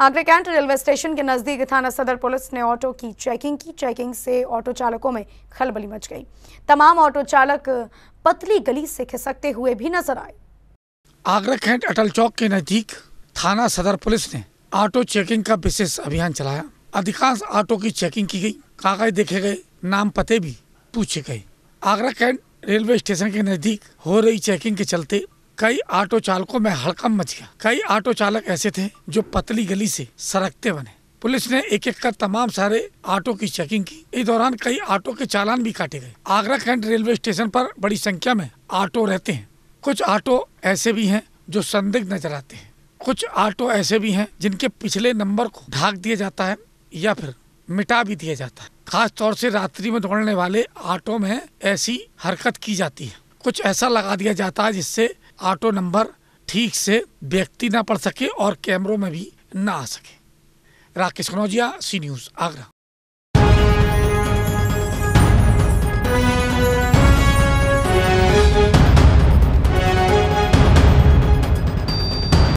Agra cantt railway station के नजदीक थाना सदर पुलिस ने ऑटो की चेकिंग की चेकिंग से ऑटो चालकों में खलबली मच गई तमाम ऑटो चालक पतली गली से खिसकते हुए भी नजर आए आगरा कैंट अटल चौक के नजदीक थाना सदर पुलिस ने ऑटो चेकिंग का विशेष अभियान चलाया अधिकांश ऑटो की चेकिंग की गई कागज देखे गए नाम पते भी पूछे गए आगरा कैंट रेलवे स्टेशन के नजदीक हो रही चेकिंग के चलते कई ऑटो चालकों में हड़कम मच गया कई ऑटो चालक ऐसे थे जो पतली गली से सरकते बने पुलिस ने एक एक कर तमाम सारे ऑटो की चेकिंग की इस दौरान कई ऑटो के चालान भी काटे गए आगरा कैंट रेलवे स्टेशन पर बड़ी संख्या में ऑटो रहते हैं कुछ ऑटो ऐसे भी हैं जो संदिग्ध नजर आते हैं कुछ ऑटो ऐसे भी हैं जिनके पिछले नंबर को ढाक दिया जाता है या फिर मिटा भी दिया जाता है खास तौर से रात्रि में दौड़ने वाले ऑटो में ऐसी हरकत की जाती है कुछ ऐसा लगा दिया जाता है जिससे ऑटो नंबर ठीक से व्यक्ति ना पढ़ सके और कैमरों में भी ना आ सके राकेश खनौजिया सी न्यूज़ आगरा